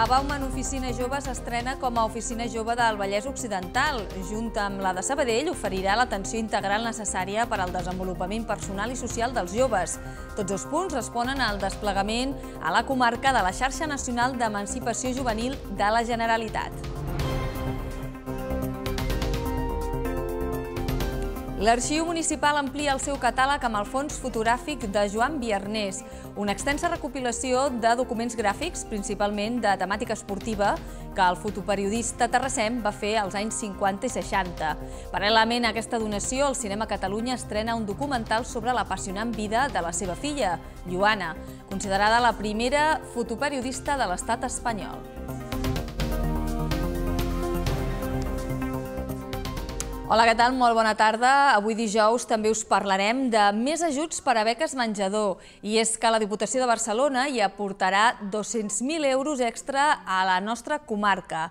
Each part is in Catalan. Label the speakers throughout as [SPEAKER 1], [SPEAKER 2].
[SPEAKER 1] A Bauman Oficina Jove s'estrena com a Oficina Jove del Vallès Occidental. Junta amb la de Sabadell, oferirà l'atenció integral necessària per al desenvolupament personal i social dels joves. Tots els punts responen al desplegament a la comarca de la xarxa nacional d'emancipació juvenil de la Generalitat. L'Arxiu Municipal amplia el seu catàleg amb el fons fotogràfic de Joan Viernés, una extensa recopilació de documents gràfics, principalment de temàtica esportiva, que el fotoperiodista Terrassem va fer als anys 50 i 60. Paral·lelament a aquesta donació, el Cinema Catalunya estrena un documental sobre l'apassionant vida de la seva filla, Joana, considerada la primera fotoperiodista de l'estat espanyol. Hola, què tal? Molt bona tarda. Avui dijous també us parlarem de més ajuts per a beques menjador. I és que la Diputació de Barcelona hi aportarà 200.000 euros extra a la nostra comarca.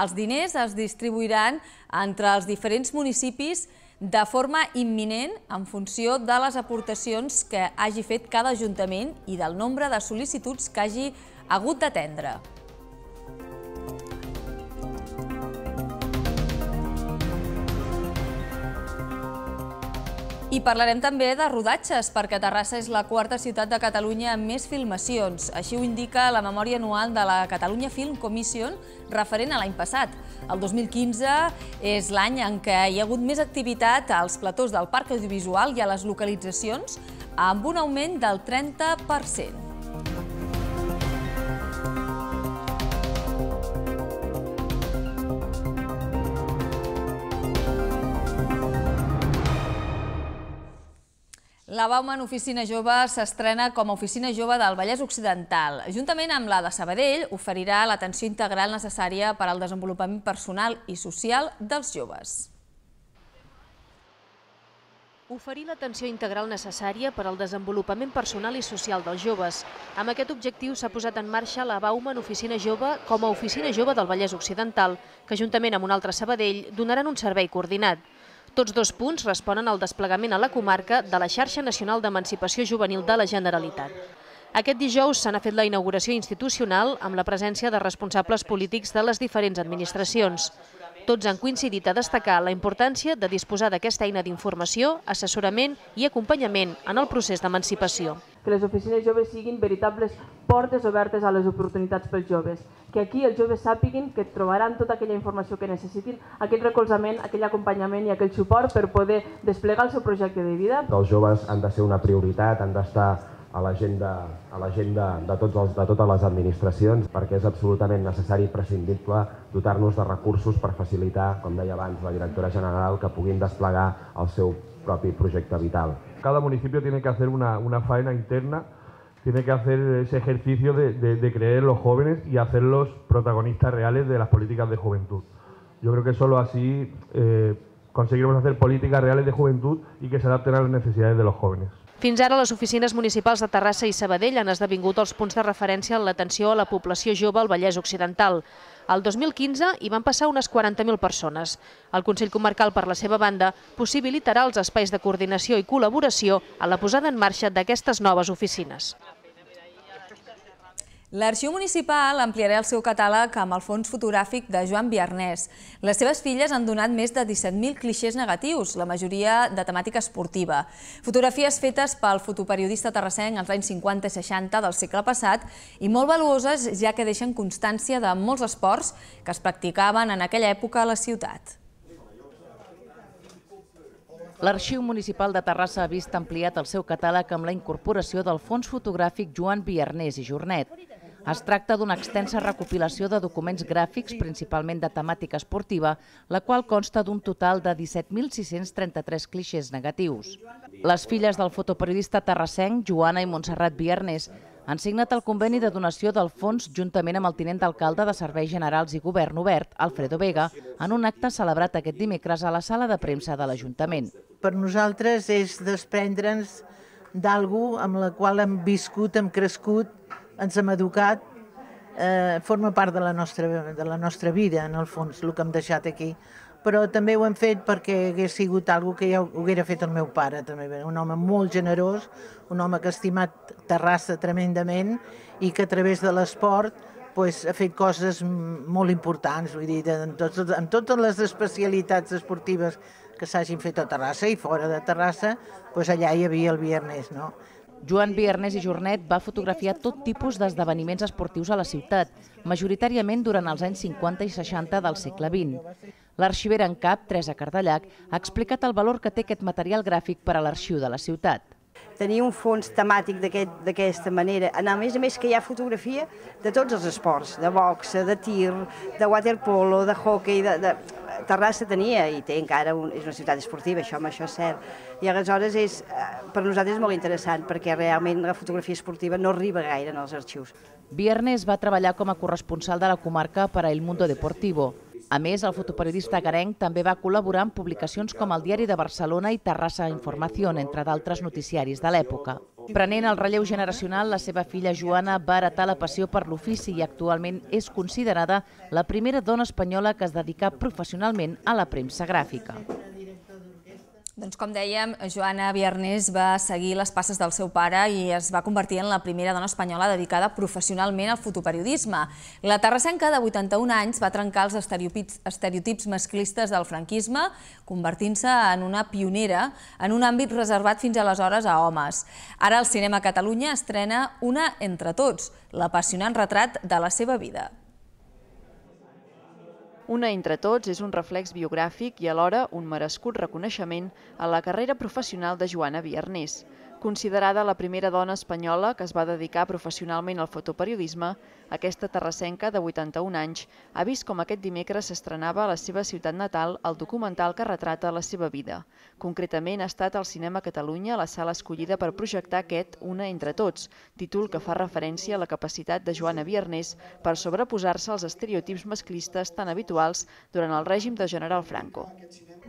[SPEAKER 1] Els diners es distribuiran entre els diferents municipis de forma imminent en funció de les aportacions que hagi fet cada ajuntament i del nombre de sol·licituds que hagi hagut d'atendre. I parlarem també de rodatges, perquè Terrassa és la quarta ciutat de Catalunya amb més filmacions. Així ho indica la memòria anual de la Catalunya Film Commission referent a l'any passat. El 2015 és l'any en què hi ha hagut més activitat als platós del Parc Audiovisual i a les localitzacions, amb un augment del 30%. La Bauman Oficina Jove s'estrena com a Oficina Jove del Vallès Occidental. Juntament amb la de Sabadell, oferirà l'atenció integral necessària per al desenvolupament personal i social dels joves.
[SPEAKER 2] Oferir l'atenció integral necessària per al desenvolupament personal i social dels joves. Amb aquest objectiu s'ha posat en marxa la Bauman Oficina Jove com a Oficina Jove del Vallès Occidental, que juntament amb un altre Sabadell donaran un servei coordinat. Tots dos punts responen al desplegament a la comarca de la xarxa nacional d'emancipació juvenil de la Generalitat. Aquest dijous s'ha fet la inauguració institucional amb la presència de responsables polítics de les diferents administracions. Tots han coincidit a destacar la importància de disposar d'aquesta eina d'informació, assessorament i acompanyament en el procés d'emancipació
[SPEAKER 1] que les oficines joves siguin veritables
[SPEAKER 2] portes obertes a les oportunitats pels joves, que aquí els joves sàpiguin que trobaran tota aquella informació que necessitin, aquest recolzament, aquell acompanyament i aquell suport per poder desplegar el seu projecte de vida.
[SPEAKER 3] Els joves han de ser una prioritat, han d'estar a l'agenda a l'agenda de tots els de totes les administracions perquè és absolutament necessari i prescindible dotar-nos de recursos per facilitar, com deia abans la directora general, que puguin desplegar el seu propi projecte vital.
[SPEAKER 4] cada municipio tiene que hacer una, faena interna, tiene que hacer ese ejercicio de, de, creer los jóvenes y hacerlos protagonistas reales de las políticas de juventud. Yo creo que solo así eh, conseguiremos hacer políticas reales de juventud y que se adapten a las necesidades de los jóvenes.
[SPEAKER 2] Fins ara, les oficines municipals de Terrassa i Sabadell han esdevingut els punts de referència en l'atenció a la població jove al Vallès Occidental. El 2015 hi van passar unes 40.000 persones. El Consell Comarcal, per la seva banda, possibilitarà els espais de coordinació i col·laboració a la posada en marxa d'aquestes noves oficines.
[SPEAKER 1] L'Arxiu Municipal ampliarà el seu catàleg amb el fons fotogràfic de Joan Biarnès. Les seves filles han donat més de 17.000 clixés negatius, la majoria de temàtica esportiva. Fotografies fetes pel fotoperiodista terrassenc als anys 50 i 60 del segle passat i molt valuoses ja que deixen constància de molts esports que es practicaven en aquella època a la ciutat. L'Arxiu Municipal de
[SPEAKER 5] Terrassa ha vist ampliat el seu catàleg amb la incorporació del fons fotogràfic Joan Biarnès i Jornet. Es tracta d'una extensa recopilació de documents gràfics, principalment de temàtica esportiva, la qual consta d'un total de 17.633 clixés negatius. Les filles del fotoperiodista terrassenc, Joana i Montserrat Viernes, han signat el conveni de donació del fons juntament amb el tinent d'alcalde de Serveis Generals i Govern Obert, Alfredo Vega, en un acte celebrat aquest dimecres a la sala de premsa de l'Ajuntament. Per nosaltres
[SPEAKER 6] és desprendre'ns d'algú amb la qual hem viscut, hem crescut, ens hem educat, eh, forma part de la, nostra, de la nostra vida, en el fons, el que hem deixat aquí. Però també ho hem fet perquè hagués sigut algo que ja ho haguera fet el meu pare, també. Un home molt generós, un home que ha estimat Terrassa tremendament i que a través de l'esport pues, ha fet coses molt importants, vull dir, en, tot, en totes les especialitats esportives que s'hagin fet a Terrassa i fora de Terrassa,
[SPEAKER 5] pues, allà hi havia el viernes, no? Joan Viernes i Jornet va fotografiar tot tipus d'esdeveniments esportius a la ciutat, majoritàriament durant els anys 50 i 60 del segle XX. L'arxivera en cap, Teresa Cardellac, ha explicat el valor que té aquest material gràfic per a l'arxiu de la ciutat tenir un fons temàtic d'aquesta aquest, manera. A més a més que hi ha
[SPEAKER 7] fotografia de tots els esports, de boxa, de tir, de waterpolo, de hockey, de, de... Terrassa tenia i té encara, un, és una ciutat esportiva, això, amb això és cert. I aleshores és, eh, per nosaltres és molt interessant perquè realment la fotografia esportiva no arriba gaire en els arxius.
[SPEAKER 5] Viernes va treballar com a corresponsal de la comarca per a El Mundo Deportivo, a més, el fotoperiodista Garenc també va col·laborar en publicacions com el Diari de Barcelona i Terrassa Informació, entre d'altres noticiaris de l'època. Prenent el relleu generacional, la seva filla Joana va heretar la passió per l'ofici i actualment és considerada la primera dona espanyola que es dedica professionalment a la premsa gràfica.
[SPEAKER 1] Doncs com dèiem, Joana Viernes va seguir les passes del seu pare i es va convertir en la primera dona espanyola dedicada professionalment al fotoperiodisme. La terrassenca de 81 anys va trencar els estereotips, estereotips masclistes del franquisme, convertint-se en una pionera en un àmbit reservat fins aleshores a homes. Ara el Cinema Catalunya estrena una entre tots, l'apassionant retrat de la seva vida. Una entre
[SPEAKER 7] tots és un reflex biogràfic i alhora un merescut reconeixement a la carrera professional de Joana Viernés. Considerada la primera dona espanyola que es va dedicar professionalment al fotoperiodisme, aquesta terrassenca de 81 anys ha vist com aquest dimecres s'estrenava a la seva ciutat natal el documental que retrata la seva vida. Concretament ha estat al Cinema Catalunya la sala escollida per projectar aquest Una entre tots, títol que fa referència a la capacitat de Joana Viernes per sobreposar-se als estereotips masclistes tan habituals durant el règim de General Franco.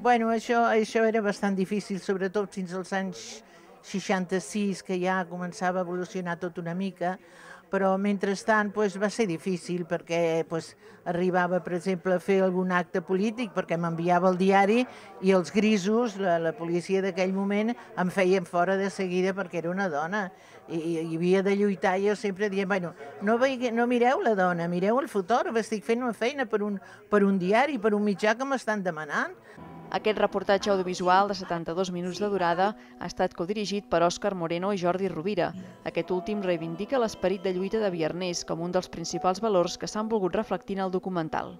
[SPEAKER 6] Bueno, això, això era bastant difícil, sobretot fins als anys 66, que ja començava a evolucionar tot una mica, però mentrestant pues, doncs, va ser difícil perquè pues, doncs, arribava, per exemple, a fer algun acte polític perquè m'enviava el diari i els grisos, la, la policia d'aquell moment, em feien fora de seguida perquè era una dona i, i, havia de lluitar i jo sempre dient, bueno, no, veig, no mireu la dona, mireu el fotògraf, estic fent una feina per un, per un diari, per
[SPEAKER 7] un mitjà que m'estan demanant. Aquest reportatge audiovisual de 72 minuts de durada ha estat codirigit per Òscar Moreno i Jordi Rovira. Aquest últim reivindica l'esperit de lluita de Viernés com un dels principals valors que s'han volgut reflectir en el documental.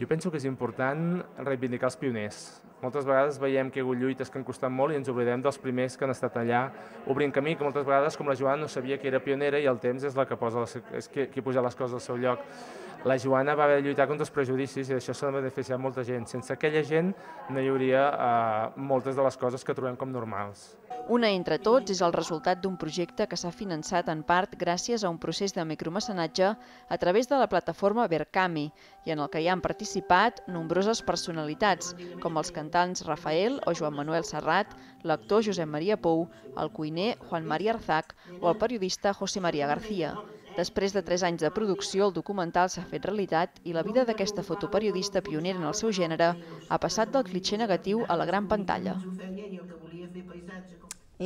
[SPEAKER 8] Jo penso que és important reivindicar els pioners, moltes vegades veiem que hi ha hagut lluites que han costat molt i ens oblidem dels primers que han estat allà obrint camí, que moltes vegades, com la Joana, no sabia que era pionera i el temps és la que posa les, és qui, qui posa les coses al seu lloc. La Joana va haver de lluitar contra els prejudicis i això s'ha beneficiat molta gent. Sense aquella gent no hi hauria eh, moltes de les coses que trobem com normals.
[SPEAKER 7] Una entre tots és el resultat d'un projecte que s'ha finançat en part gràcies a un procés de micromecenatge a través de la plataforma Verkami i en el que hi han participat nombroses personalitats, com els cantants representants Rafael o Joan Manuel Serrat, l'actor Josep Maria Pou, el cuiner Juan Maria Arzac o el periodista José María García. Després de tres anys de producció, el documental s'ha fet realitat i la vida d'aquesta fotoperiodista pionera en el seu gènere ha passat del clitxer negatiu a la gran pantalla.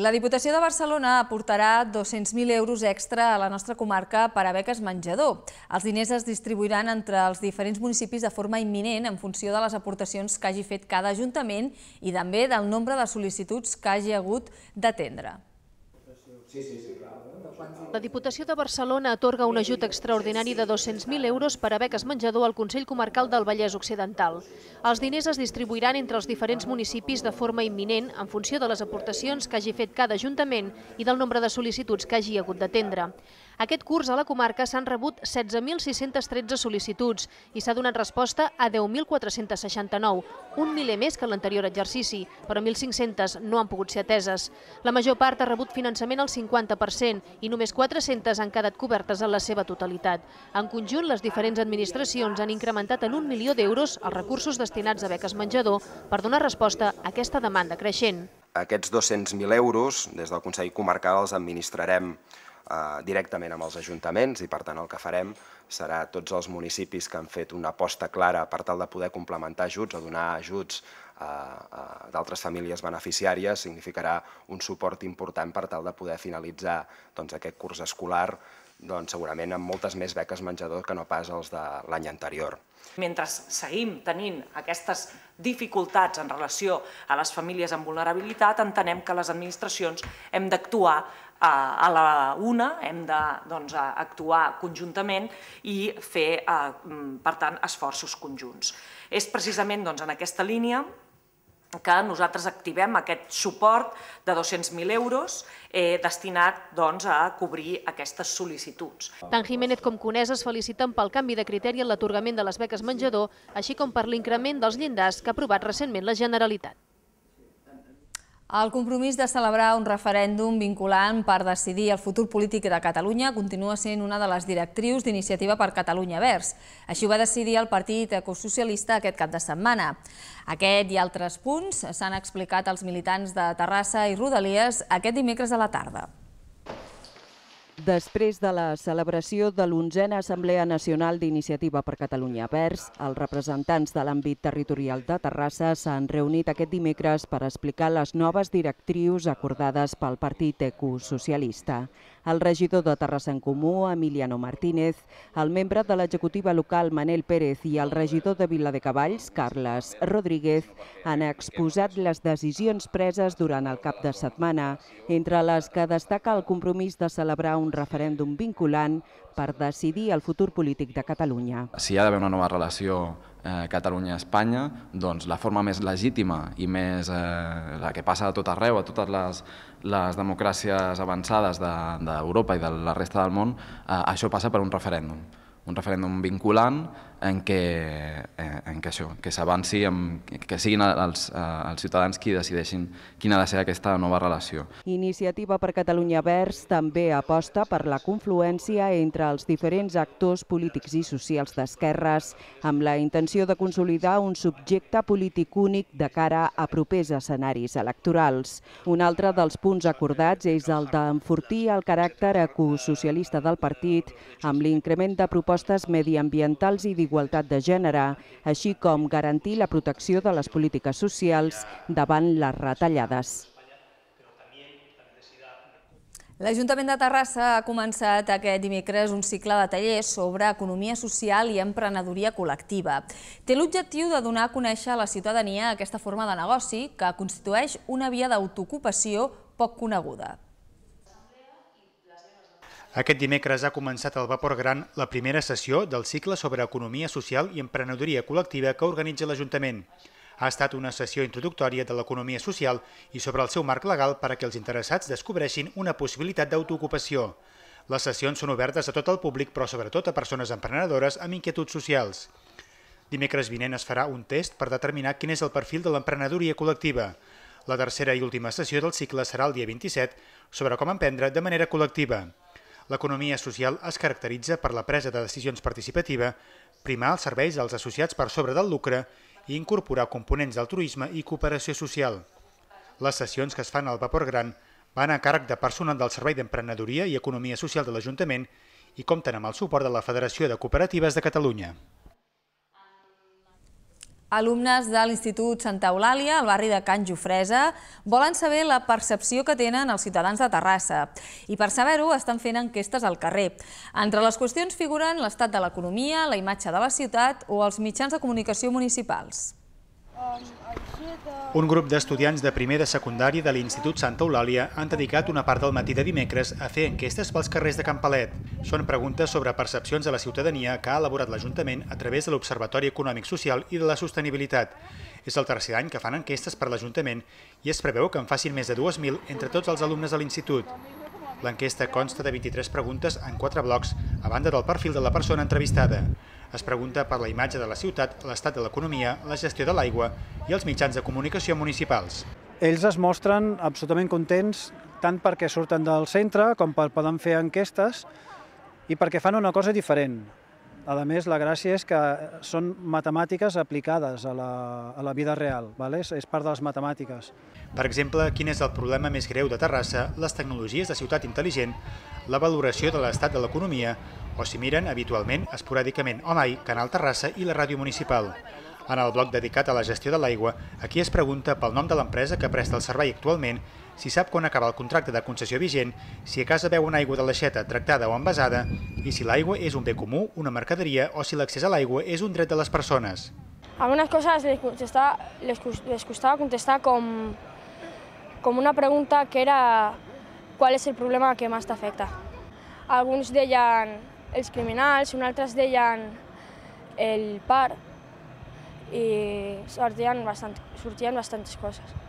[SPEAKER 1] La Diputació de Barcelona aportarà 200.000 euros extra a la nostra comarca per a beques menjador. Els diners es distribuiran entre els diferents municipis de forma imminent en funció de les aportacions que hagi fet cada ajuntament i també del nombre de sol·licituds que hagi hagut d'atendre. Sí, sí, sí, clar. La Diputació de Barcelona atorga
[SPEAKER 2] un ajut extraordinari de 200.000 euros per a beques menjador al Consell Comarcal del Vallès Occidental. Els diners es distribuiran entre els diferents municipis de forma imminent en funció de les aportacions que hagi fet cada Ajuntament i del nombre de sol·licituds que hagi hagut d'atendre. Aquest curs a la comarca s'han rebut 16.613 sol·licituds i s'ha donat resposta a 10.469, un miler més que l'anterior exercici, però 1.500 no han pogut ser ateses. La major part ha rebut finançament al 50% i només 400 han quedat cobertes en la seva totalitat. En conjunt, les diferents administracions han incrementat en un milió d'euros els recursos destinats a beques menjador per donar resposta a aquesta demanda creixent.
[SPEAKER 3] Aquests 200.000 euros, des del Consell Comarcal, els administrarem Eh, directament amb els ajuntaments i per tant el que farem serà tots els municipis que han fet una aposta clara per tal de poder complementar ajuts o donar ajuts eh, eh, d'altres famílies beneficiàries significarà un suport important per tal de poder finalitzar doncs, aquest curs escolar doncs, segurament amb moltes més beques menjador que no pas els de l'any anterior.
[SPEAKER 8] Mentre seguim tenint
[SPEAKER 1] aquestes dificultats en relació a les famílies amb vulnerabilitat, entenem que les administracions hem d'actuar a la una hem de doncs, actuar conjuntament i fer, eh, mm, per tant, esforços conjunts. És precisament doncs, en aquesta línia que nosaltres activem aquest suport de 200.000 euros eh, destinat doncs, a cobrir aquestes sol·licituds. Tant
[SPEAKER 2] Jiménez com Conès es feliciten pel canvi de criteri en l'atorgament de les beques menjador, així com per l'increment
[SPEAKER 1] dels llindars que ha aprovat recentment la Generalitat. El compromís de celebrar un referèndum vinculant per decidir el futur polític de Catalunya continua sent una de les directrius d'Iniciativa per Catalunya Verds. Així ho va decidir el Partit Ecosocialista aquest cap de setmana. Aquest i altres punts s'han explicat als militants de Terrassa i Rodalies aquest dimecres a la tarda.
[SPEAKER 9] Després de la celebració de l'onzena Assemblea Nacional d'Iniciativa per Catalunya Verds, els representants de l'àmbit territorial de Terrassa s'han reunit aquest dimecres per explicar les noves directrius acordades pel partit ecosocialista el regidor de Terrassa en Comú, Emiliano Martínez, el membre de l'executiva local, Manel Pérez, i el regidor de Vila de Cavalls, Carles Rodríguez, han exposat les decisions preses durant el cap de setmana, entre les que destaca el compromís de celebrar un referèndum vinculant per decidir el futur polític de Catalunya.
[SPEAKER 2] Si hi ha d'haver una nova relació Eh, Catalunya-Espanya, doncs la forma més legítima i més eh, la que passa a tot arreu, a totes les, les democràcies avançades d'Europa de, i de la resta del món, eh, això passa per un referèndum. Un referèndum vinculant en què, eh, en què això, que s'avanci, que siguin els, els ciutadans qui decideixin quina ha de ser aquesta nova relació.
[SPEAKER 9] Iniciativa per Catalunya Verds també aposta per la confluència entre els diferents actors polítics i socials d'esquerres, amb la intenció de consolidar un subjecte polític únic de cara a propers escenaris electorals. Un altre dels punts acordats és el d'enfortir el caràcter ecosocialista del partit amb l'increment de propostes mediambientals i d'Igualtat de Gènere, així com garantir la protecció de les polítiques socials davant les retallades.
[SPEAKER 1] L'Ajuntament de Terrassa ha començat aquest dimecres un cicle de tallers sobre economia social i emprenedoria col·lectiva. Té l'objectiu de donar a conèixer a la ciutadania aquesta forma de negoci que constitueix una via d'autoocupació poc coneguda.
[SPEAKER 3] Aquest dimecres ha començat al Vapor Gran la primera sessió del cicle sobre economia social i emprenedoria col·lectiva que organitza l'Ajuntament. Ha estat una sessió introductòria de l'economia social i sobre el seu marc legal per a que els interessats descobreixin una possibilitat d'autoocupació. Les sessions són obertes a tot el públic, però sobretot a persones emprenedores amb inquietuds socials. Dimecres vinent es farà un test per determinar quin és el perfil de l'emprenedoria col·lectiva. La tercera i última sessió del cicle serà el dia 27 sobre com emprendre de manera col·lectiva. L'economia social es caracteritza per la presa de decisions participativa, primar els serveis als associats per sobre del lucre i incorporar components d'altruisme i cooperació social. Les sessions que es fan al Vapor Gran van a càrrec de personal del Servei d'Emprenedoria i Economia Social de l'Ajuntament i compten amb el suport de la Federació de Cooperatives de Catalunya.
[SPEAKER 1] Alumnes de l'Institut Santa Eulàlia, al barri de Can Jofresa, volen saber la percepció que tenen els ciutadans de Terrassa. I per saber-ho estan fent enquestes al carrer. Entre les qüestions figuren l'estat de l'economia, la imatge de la ciutat o els mitjans de comunicació municipals.
[SPEAKER 3] Un grup d'estudiants de primer de secundària de l'Institut Santa Eulàlia han dedicat una part del matí de dimecres a fer enquestes pels carrers de Campalet. Són preguntes sobre percepcions de la ciutadania que ha elaborat l'Ajuntament a través de l'Observatori Econòmic Social i de la Sostenibilitat. És el tercer any que fan enquestes per l'Ajuntament i es preveu que en facin més de 2.000 entre tots els alumnes de l'Institut. L'enquesta consta de 23 preguntes en 4 blocs a banda del perfil de la persona entrevistada. Es pregunta per la imatge de la ciutat, l'estat de l'economia, la gestió de l'aigua i els mitjans de comunicació municipals. Ells es mostren absolutament contents tant perquè surten del centre com per poden fer enquestes i perquè fan una cosa diferent. A més, la gràcia és que són matemàtiques aplicades a la, a la vida real, ¿vale? és, és part de les matemàtiques. Per exemple, quin és el problema més greu de Terrassa, les tecnologies de ciutat intel·ligent, la valoració de l'estat de l'economia, o si miren habitualment, esporàdicament o mai, Canal Terrassa i la ràdio municipal. En el bloc dedicat a la gestió de l'aigua, aquí es pregunta pel nom de l'empresa que presta el servei actualment si sap quan acaba el contracte de concessió vigent, si a casa veu una aigua de l'aixeta tractada o envasada i si l'aigua és un bé comú, una mercaderia o si l'accés a l'aigua és un dret de les persones.
[SPEAKER 1] Algunes coses les costava, les costava contestar com, com una pregunta que era qual és el problema que més t'afecta? Alguns deien els criminals, uns altres deien el par i sortien, bastant, sortien bastantes coses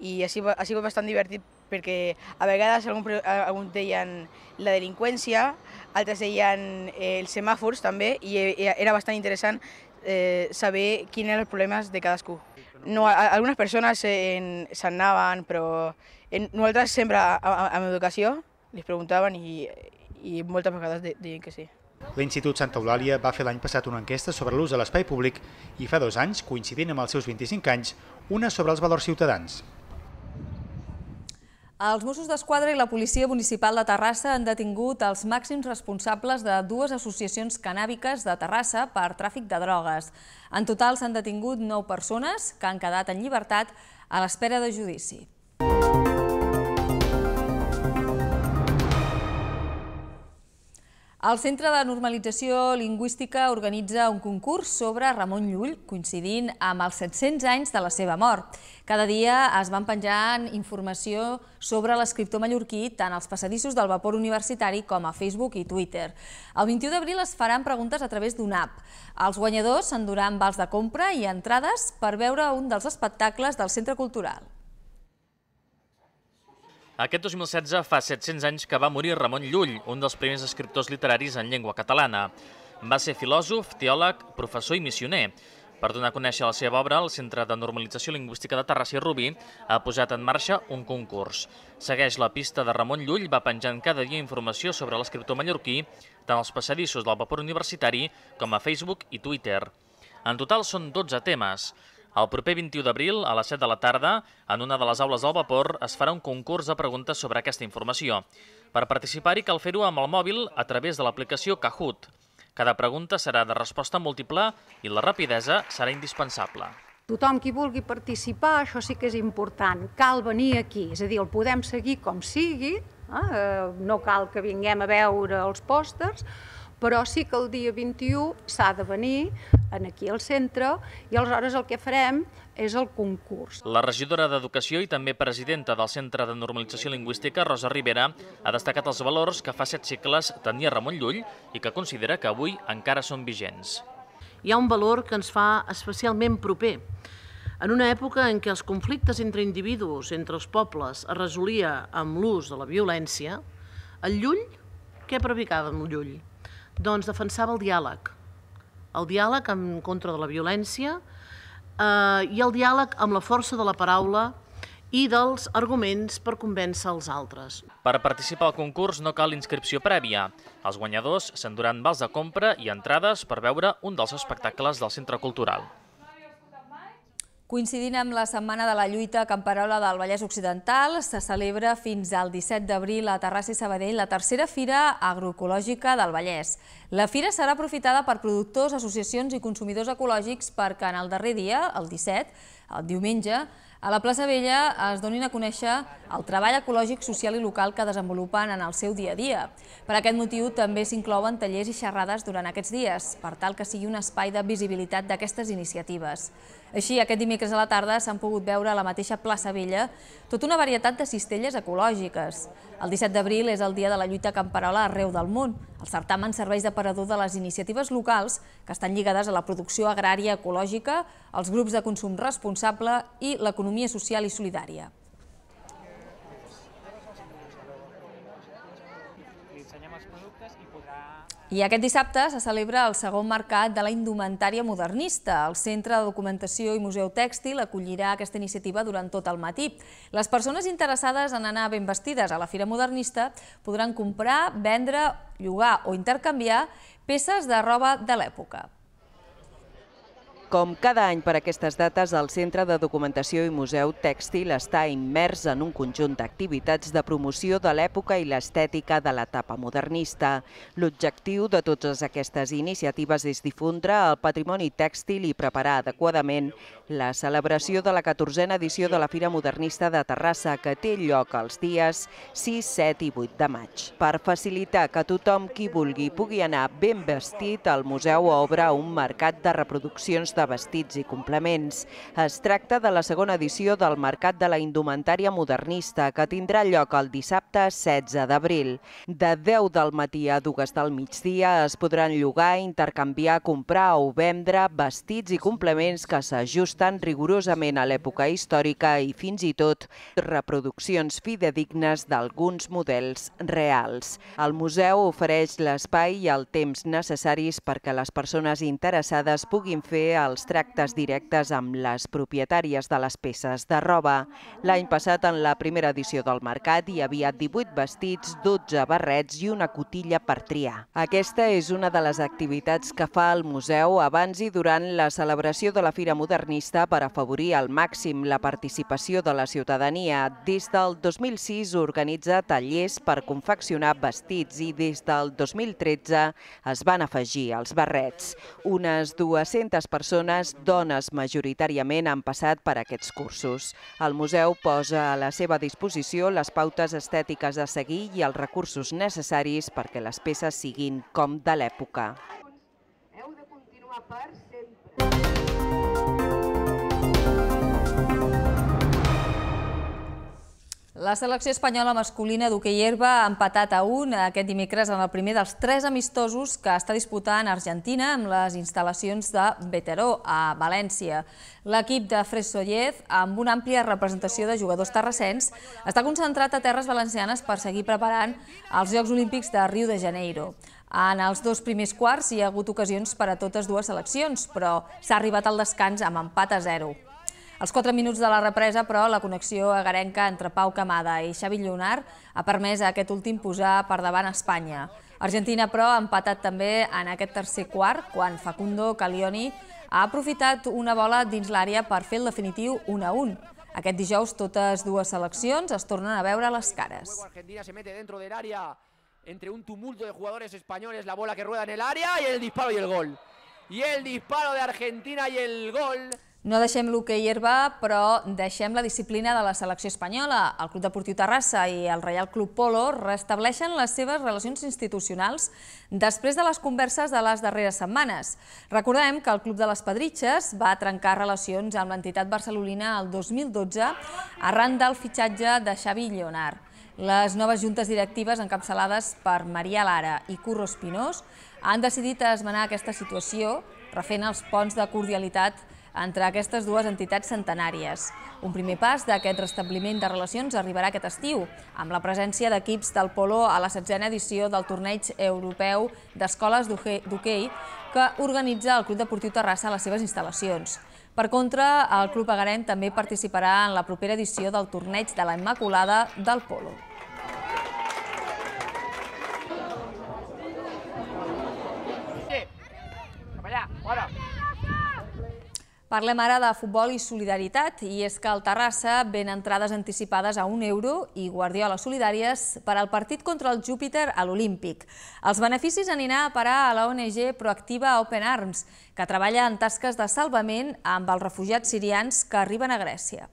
[SPEAKER 5] i ha sigut, ha sigut bastant divertit perquè a vegades algun, deien la delinqüència, altres deien eh, els semàfors també, i e, e, era bastant interessant eh, saber quins eren els problemes de cadascú. No, a, algunes persones eh, s'anaven, però en, nosaltres sempre a, educació les preguntaven i, i moltes vegades deien que sí.
[SPEAKER 3] L'Institut Santa Eulàlia va fer l'any passat una enquesta sobre l'ús de l'espai públic i fa dos anys, coincidint amb els seus 25 anys, una sobre els valors ciutadans.
[SPEAKER 1] Els Mossos d'Esquadra i la Policia Municipal de Terrassa han detingut els màxims responsables de dues associacions canàbiques de Terrassa per tràfic de drogues. En total s'han detingut 9 persones que han quedat en llibertat a l'espera de judici. El Centre de Normalització Lingüística organitza un concurs sobre Ramon Llull, coincidint amb els 700 anys de la seva mort. Cada dia es van penjant informació sobre l'escriptor mallorquí tant als passadissos del vapor universitari com a Facebook i Twitter. El 21 d'abril es faran preguntes a través d'un app. Els guanyadors s'enduran vals de compra i entrades per veure un dels espectacles del Centre Cultural.
[SPEAKER 8] Aquest 2016 fa 700 anys que va morir Ramon Llull, un dels primers escriptors literaris en llengua catalana. Va ser filòsof, teòleg, professor i missioner. Per donar a conèixer la seva obra, el Centre de Normalització Lingüística de Terrassa i Rubí ha posat en marxa un concurs. Segueix la pista de Ramon Llull, va penjant cada dia informació sobre l'escriptor mallorquí, tant als passadissos del vapor universitari com a Facebook i Twitter. En total són 12 temes. El proper 21 d'abril, a les 7 de la tarda, en una de les aules del vapor, es farà un concurs de preguntes sobre aquesta informació. Per participar-hi cal fer-ho amb el mòbil a través de l'aplicació Kahoot. Cada pregunta serà de resposta múltiple i la rapidesa serà indispensable.
[SPEAKER 2] Tothom qui vulgui participar, això sí que és important, cal venir aquí, és a dir, el podem seguir com sigui, eh? no cal que vinguem a veure els pòsters, però sí que el dia 21 s'ha de venir aquí al centre i aleshores el que farem és el concurs.
[SPEAKER 8] La regidora d'Educació i també presidenta del Centre de Normalització Lingüística, Rosa Rivera, ha destacat els valors que fa set segles tenia Ramon Llull i que considera que avui encara són vigents.
[SPEAKER 6] Hi ha un valor que ens fa especialment proper. En una època en què els conflictes entre individus, entre els pobles, es resolia amb l'ús de la violència, el Llull, què predicava amb el Llull? Doncs defensava el diàleg, el diàleg en contra de la violència eh, i el diàleg amb la força de la paraula i dels arguments per convèncer
[SPEAKER 5] els altres.
[SPEAKER 8] Per participar al concurs no cal inscripció prèvia. Els guanyadors s'enduran vals de compra i entrades per veure un dels espectacles del Centre Cultural.
[SPEAKER 1] Coincidint amb la Setmana de la Lluita a Camperola del Vallès Occidental, se celebra fins al 17 d'abril a Terrassa i Sabadell la tercera Fira Agroecològica del Vallès. La fira serà aprofitada per productors, associacions i consumidors ecològics perquè en el darrer dia, el 17, el diumenge, a la plaça Vella es donin a conèixer el treball ecològic, social i local que desenvolupen en el seu dia a dia. Per aquest motiu també s'inclouen tallers i xerrades durant aquests dies, per tal que sigui un espai de visibilitat d'aquestes iniciatives. Així, aquest dimecres a la tarda s'han pogut veure a la mateixa plaça Vella tota una varietat de cistelles ecològiques. El 17 d'abril és el dia de la lluita camperola arreu del món. El certamen serveix d'aparador de les iniciatives locals que estan lligades a la producció agrària ecològica, els grups de consum responsable i l'economia social i solidària. I aquest dissabte se celebra el segon mercat de la indumentària modernista. El Centre de Documentació i Museu Tèxtil acollirà aquesta iniciativa durant tot el matí. Les persones interessades en anar ben vestides a la Fira Modernista podran comprar, vendre, llogar o intercanviar peces de roba de l'època.
[SPEAKER 9] Com cada any per aquestes dates, el Centre de Documentació i Museu Tèxtil està immers en un conjunt d'activitats de promoció de l'època i l'estètica de l'etapa modernista. L'objectiu de totes aquestes iniciatives és difondre el patrimoni tèxtil i preparar adequadament la celebració de la 14a edició de la Fira Modernista de Terrassa, que té lloc els dies 6, 7 i 8 de maig. Per facilitar que tothom qui vulgui pugui anar ben vestit, al museu obre un mercat de reproduccions de de vestits i complements. Es tracta de la segona edició del Mercat de la Indumentària Modernista, que tindrà lloc el dissabte 16 d'abril. De 10 del matí a 2 del migdia es podran llogar, intercanviar, comprar o vendre vestits i complements que s'ajusten rigorosament a l'època històrica i fins i tot reproduccions fidedignes d'alguns models reals. El museu ofereix l'espai i el temps necessaris perquè les persones interessades puguin fer el dels tractes directes amb les propietàries de les peces de roba. L'any passat, en la primera edició del mercat, hi havia 18 vestits, 12 barrets i una cotilla per triar. Aquesta és una de les activitats que fa el museu abans i durant la celebració de la Fira Modernista per afavorir al màxim la participació de la ciutadania. Des del 2006 organitza tallers per confeccionar vestits i des del 2013 es van afegir els barrets. Unes 200 persones persones, dones majoritàriament, han passat per aquests cursos. El museu posa a la seva disposició les pautes estètiques a seguir i els recursos necessaris perquè les peces siguin com de l'època. Heu de continuar per sempre.
[SPEAKER 1] La selecció espanyola masculina d'hoquei herba ha empatat a un aquest dimecres en el primer dels tres amistosos que està disputant Argentina amb les instal·lacions de Veteró, a València. L'equip de Fresollez, amb una àmplia representació de jugadors terrassens, està concentrat a terres valencianes per seguir preparant els Jocs Olímpics de Riu de Janeiro. En els dos primers quarts hi ha hagut ocasions per a totes dues seleccions, però s'ha arribat al descans amb empat a zero. Els 4 minuts de la represa, però, la connexió agarenca entre Pau Camada i Xavi Llunar ha permès a aquest últim posar per davant Espanya. Argentina, però, ha empatat també en aquest tercer quart, quan Facundo Calioni ha aprofitat una bola dins l'àrea per fer el definitiu 1-1. Aquest dijous totes dues seleccions es tornen a veure les cares.
[SPEAKER 6] Argentina se mete dentro del área entre un tumulto de jugadores españoles, la bola que rueda en el área y el disparo y el gol. Y el disparo de Argentina y el gol.
[SPEAKER 1] No deixem l'hoquei herba, però deixem la disciplina de la selecció espanyola. El Club Deportiu Terrassa i el Reial Club Polo restableixen les seves relacions institucionals després de les converses de les darreres setmanes. Recordem que el Club de les Pedritxes va trencar relacions amb l'entitat barcelonina el 2012 arran del fitxatge de Xavi Llonar. Les noves juntes directives encapçalades per Maria Lara i Curro Espinós han decidit esmenar aquesta situació, refent els ponts de cordialitat entre aquestes dues entitats centenàries. Un primer pas d'aquest restabliment de relacions arribarà aquest estiu, amb la presència d'equips del Polo a la setzena edició del torneig europeu d'escoles d'hoquei que organitza el Club Deportiu Terrassa a les seves instal·lacions. Per contra, el Club Agarem també participarà en la propera edició del torneig de la Immaculada del Polo. Parlem ara de futbol i solidaritat, i és que al Terrassa ven entrades anticipades a un euro i Guardiola Solidàries per al partit contra el Júpiter a l'Olímpic. Els beneficis aniran a parar a la ONG Proactiva Open Arms, que treballa en tasques de salvament amb els refugiats sirians que arriben a Grècia.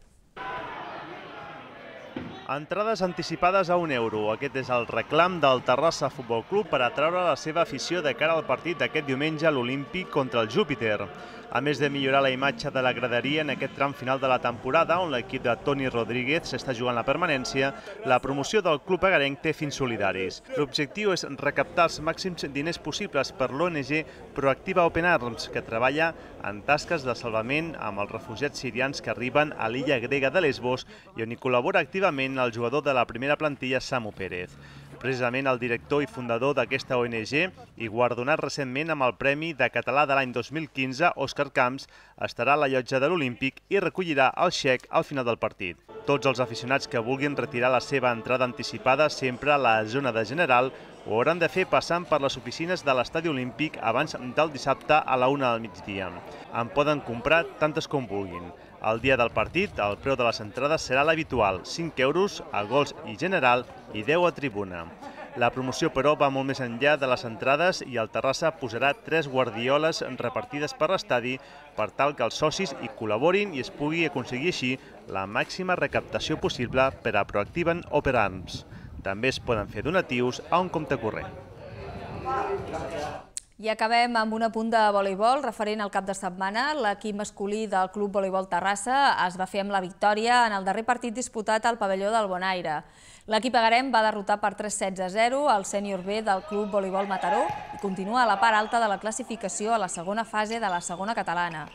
[SPEAKER 4] Entrades anticipades a un euro. Aquest és el reclam del Terrassa Futbol Club per atraure la seva afició de cara al partit d'aquest diumenge a l'Olímpic contra el Júpiter a més de millorar la imatge de la graderia en aquest tram final de la temporada, on l'equip de Toni Rodríguez s'està jugant la permanència, la promoció del club agarenc té fins solidaris. L'objectiu és recaptar els màxims diners possibles per l'ONG Proactiva Open Arms, que treballa en tasques de salvament amb els refugiats sirians que arriben a l'illa grega de Lesbos i on hi col·labora activament el jugador de la primera plantilla, Samu Pérez precisament el director i fundador d'aquesta ONG i guardonat recentment amb el Premi de Català de l'any 2015, Òscar Camps, estarà a la llotja de l'Olímpic i recollirà el xec al final del partit. Tots els aficionats que vulguin retirar la seva entrada anticipada sempre a la zona de general ho hauran de fer passant per les oficines de l'Estadi Olímpic abans del dissabte a la una del migdia. En poden comprar tantes com vulguin. El dia del partit, el preu de les entrades serà l'habitual, 5 euros a gols i general i 10 a tribuna. La promoció, però, va molt més enllà de les entrades i el Terrassa posarà tres guardioles repartides per l'estadi per tal que els socis hi col·laborin i es pugui aconseguir així la màxima recaptació possible per a Proactiven o ARMS. També es poden fer donatius a un compte corrent.
[SPEAKER 1] I acabem amb un apunt de voleibol referent al cap de setmana. L'equip masculí del Club Voleibol Terrassa es va fer amb la victòria en el darrer partit disputat al pavelló del Bonaire. L'equip Agarem va derrotar per 3 16 a 0 el sènior B del Club Voleibol Mataró i continua a la part alta de la classificació a la segona fase de la segona catalana.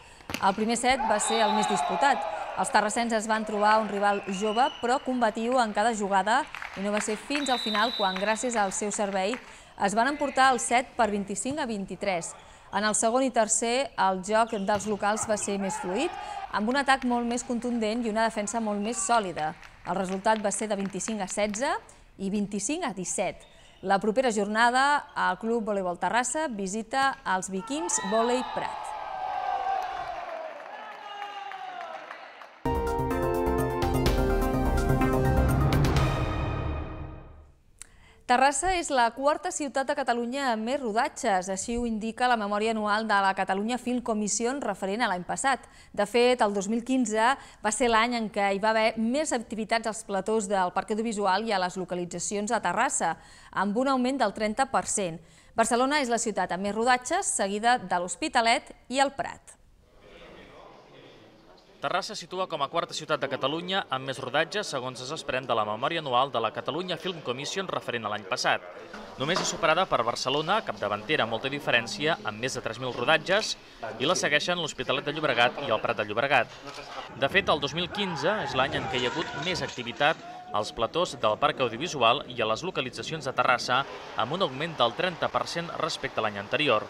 [SPEAKER 1] El primer set va ser el més disputat. Els terrassens es van trobar un rival jove però combatiu en cada jugada i no va ser fins al final quan, gràcies al seu servei, es van emportar el 7 per 25 a 23. En el segon i tercer, el joc dels locals va ser més fluid, amb un atac molt més contundent i una defensa molt més sòlida. El resultat va ser de 25 a 16 i 25 a 17. La propera jornada, el Club Voleibol Terrassa visita els Vikings Volei Prat. Terrassa és la quarta ciutat de Catalunya amb més rodatges, així ho indica la memòria anual de la Catalunya Film Commission referent a l'any passat. De fet, el 2015 va ser l'any en què hi va haver més activitats als platós del Parc Audiovisual i a les localitzacions a Terrassa, amb un augment del 30%. Barcelona és la ciutat amb més rodatges, seguida de l'Hospitalet i el Prat.
[SPEAKER 8] Terrassa es situa com a quarta ciutat de Catalunya amb més rodatges segons es esperen de la memòria anual de la Catalunya Film Commission referent a l'any passat. Només és superada per Barcelona, capdavantera molta diferència, amb més de 3.000 rodatges, i la segueixen l'Hospitalet de Llobregat i el Prat de Llobregat. De fet, el 2015 és l'any en què hi ha hagut més activitat als platós del Parc Audiovisual i a les localitzacions de Terrassa, amb un augment del 30% respecte a l'any anterior.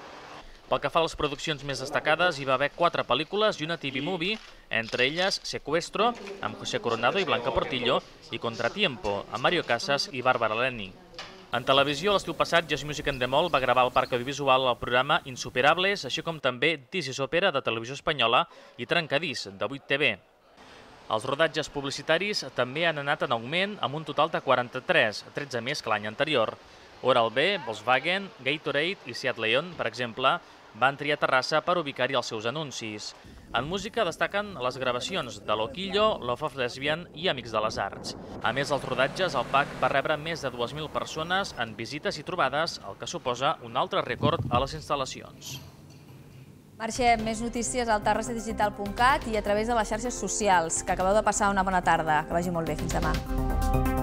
[SPEAKER 8] Pel que fa a les produccions més destacades, hi va haver quatre pel·lícules i una TV movie, entre elles Secuestro, amb José Coronado i Blanca Portillo, i Contratiempo, amb Mario Casas i Bárbara Lenny. En televisió, l'estiu passat, Just Music and the Mall va gravar al Parc Audiovisual el programa Insuperables, així com també This is Opera, de Televisió Espanyola, i Trencadís, de 8 TV. Els rodatges publicitaris també han anat en augment, amb un total de 43, 13 més que l'any anterior. Oral-B, Volkswagen, Gatorade i Seat León, per exemple, van triar Terrassa per ubicar-hi els seus anuncis. En música destaquen les gravacions de Loquillo, Love of Lesbian i Amics de les Arts. A més dels rodatges, el PAC va rebre més de 2.000 persones en visites i trobades, el que suposa un altre rècord a les instal·lacions.
[SPEAKER 1] Marxem. Més notícies al terrassadigital.cat i a través de les xarxes socials. Que acabeu de passar una bona tarda. Que vagi molt bé. Fins demà.